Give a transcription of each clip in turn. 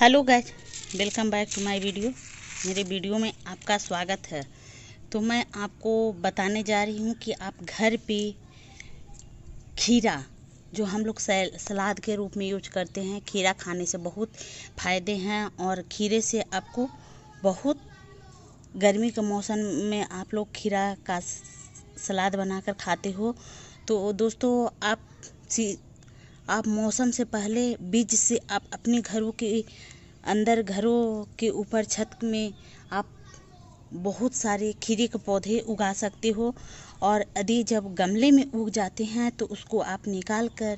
hello guys welcome back to my video मेरे video में आपका स्वागत है तो मैं आपको बताने जा रही हूँ कि आप घर पे खीरा जो हम लोग सलाद के रूप में यूज करते हैं खीरा खाने से बहुत फ़ायदे हैं और खीरे से आपको बहुत गर्मी के मौसम में आप लोग खीरा का सलाद बनाकर खाते हो तो दोस्तों आप आप मौसम से पहले बीज से आप अपने घरों के अंदर घरों के ऊपर छत में आप बहुत सारे खीरे के पौधे उगा सकते हो और यदि जब गमले में उग जाते हैं तो उसको आप निकाल कर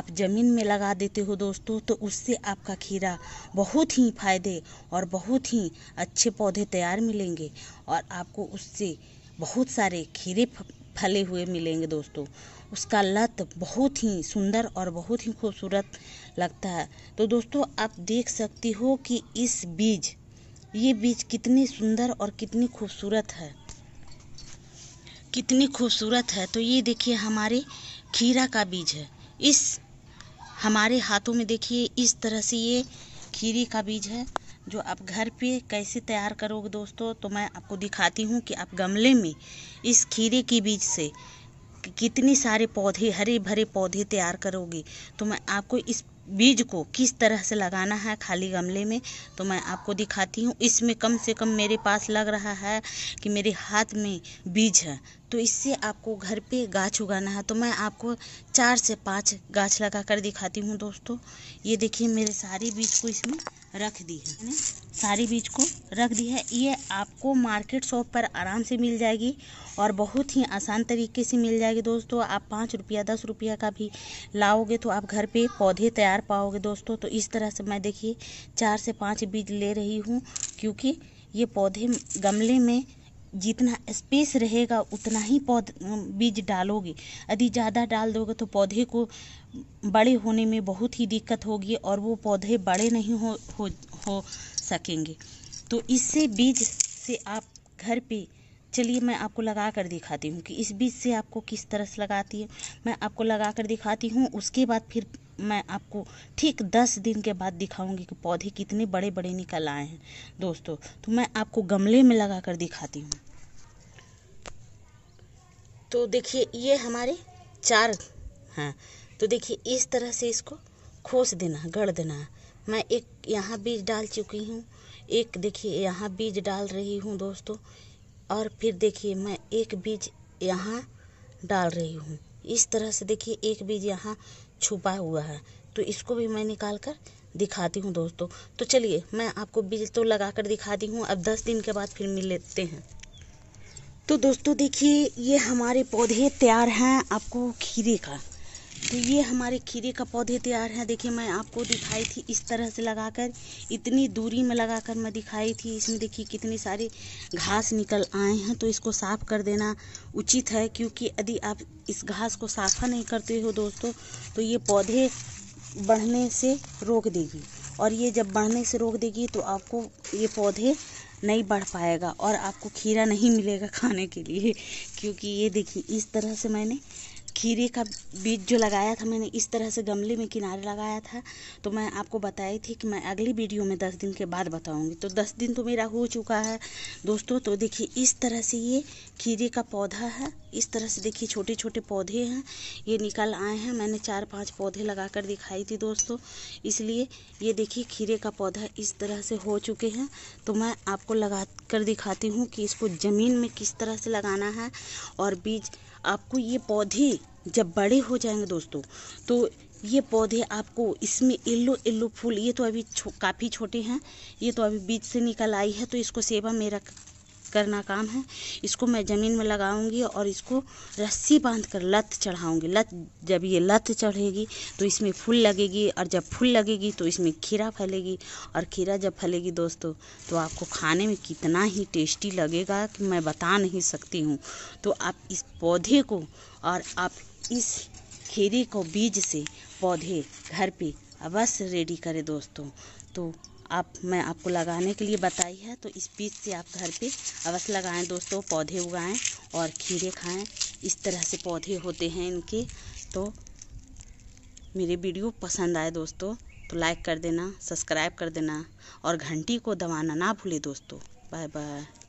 आप ज़मीन में लगा देते हो दोस्तों तो उससे आपका खीरा बहुत ही फायदे और बहुत ही अच्छे पौधे तैयार मिलेंगे और आपको उससे बहुत सारे खीरे फले हुए मिलेंगे दोस्तों उसका लत बहुत ही सुंदर और बहुत ही खूबसूरत लगता है तो दोस्तों आप देख सकती हो कि इस बीज ये बीज कितनी सुंदर और कितनी खूबसूरत है कितनी खूबसूरत है तो ये देखिए हमारे खीरा का बीज है इस हमारे हाथों में देखिए इस तरह से ये खीरे का बीज है जो आप घर पे कैसे तैयार करोगे दोस्तों तो मैं आपको दिखाती हूँ कि आप गमले में इस खीरे के बीज से कितने सारे पौधे हरे भरे पौधे तैयार करोगे तो मैं आपको इस बीज को किस तरह से लगाना है खाली गमले में तो मैं आपको दिखाती हूँ इसमें कम से कम मेरे पास लग रहा है कि मेरे हाथ में बीज है तो इससे आपको घर पे गाछ उगाना है तो मैं आपको चार से पाँच गाछ लगा कर दिखाती हूँ दोस्तों ये देखिए मेरे सारे बीज को इसमें रख दी है सारी बीज को रख दी है ये आपको मार्केट शॉप पर आराम से मिल जाएगी और बहुत ही आसान तरीके से मिल जाएगी दोस्तों आप पाँच रुपया दस रुपया का भी लाओगे तो आप घर पे पौधे तैयार पाओगे दोस्तों तो इस तरह से मैं देखिए चार से पाँच बीज ले रही हूँ क्योंकि ये पौधे गमले में जितना स्पेस रहेगा उतना ही पौध बीज डालोगे यदि ज़्यादा डाल दोगे तो पौधे को बड़े होने में बहुत ही दिक्कत होगी और वो पौधे बड़े नहीं हो हो, हो सकेंगे तो इससे बीज से आप घर पे चलिए मैं आपको लगा कर दिखाती हूँ कि इस बीज से आपको किस तरह से लगाती है मैं आपको लगा कर दिखाती हूँ उसके बाद फिर मैं आपको ठीक दस दिन के बाद दिखाऊंगी कि पौधे कितने बड़े बड़े निकल आए हैं दोस्तों तो मैं आपको गमले में लगा कर दिखाती हूँ तो देखिए ये हमारे चार हैं तो देखिए इस तरह से इसको खोस देना है गढ़ देना है मैं एक यहाँ बीज डाल चुकी हूँ एक देखिए यहाँ बीज डाल रही हूँ दोस्तों और फिर देखिए मैं एक बीज यहाँ डाल रही हूँ इस तरह से देखिए एक बीज यहाँ छुपा हुआ है तो इसको भी मैं निकाल कर दिखाती हूँ दोस्तों तो चलिए मैं आपको बिल तो लगा कर दिखाती हूँ अब दस दिन के बाद फिर मिल लेते हैं तो दोस्तों देखिए ये हमारे पौधे तैयार हैं आपको खीरे का तो ये हमारे खीरे का पौधे तैयार हैं देखिए मैं आपको दिखाई थी इस तरह से लगाकर इतनी दूरी में लगाकर मैं दिखाई थी इसमें देखिए कितनी सारी घास निकल आए हैं तो इसको साफ़ कर देना उचित है क्योंकि यदि आप इस घास को साफ़ा नहीं करते हो दोस्तों तो ये पौधे बढ़ने से रोक देगी और ये जब बढ़ने से रोक देगी तो आपको ये पौधे नहीं बढ़ पाएगा और आपको खीरा नहीं मिलेगा खाने के लिए क्योंकि ये देखिए इस तरह से मैंने खीरे का बीज जो लगाया था मैंने इस तरह से गमले में किनारे लगाया था तो मैं आपको बताई थी कि मैं अगली वीडियो में दस दिन के बाद बताऊंगी तो दस दिन तो मेरा हो चुका है दोस्तों तो देखिए इस तरह से ये खीरे का पौधा है इस तरह से देखिए छोटे छोटे पौधे हैं ये निकल आए हैं मैंने चार पाँच पौधे लगा कर दिखाई थी दोस्तों इसलिए ये देखिए खीरे का पौधा इस तरह से हो चुके हैं तो मैं आपको लगा कर दिखाती हूँ कि इसको ज़मीन में किस तरह से लगाना है और बीज आपको ये पौधे जब बड़े हो जाएंगे दोस्तों तो ये पौधे आपको इसमें येल्लो येल्लो फूल ये तो अभी छो, काफ़ी छोटे हैं ये तो अभी बीज से निकल आई है तो इसको सेवा में रख करना काम है इसको मैं ज़मीन में लगाऊंगी और इसको रस्सी बांध कर लत चढ़ाऊंगी लत जब ये लत चढ़ेगी तो इसमें फूल लगेगी और जब फूल लगेगी तो इसमें खीरा फैलेगी और खीरा जब फैलेगी दोस्तों तो आपको खाने में कितना ही टेस्टी लगेगा कि मैं बता नहीं सकती हूँ तो आप इस पौधे को और आप इस खीरे को बीज से पौधे घर पर अवश्य रेडी करें दोस्तों तो आप मैं आपको लगाने के लिए बताई है तो इस बीज से आप घर पे अवश्य लगाएं दोस्तों पौधे उगाएं और खीरे खाएं इस तरह से पौधे होते हैं इनके तो मेरे वीडियो पसंद आए दोस्तों तो लाइक कर देना सब्सक्राइब कर देना और घंटी को दबाना ना भूले दोस्तों बाय बाय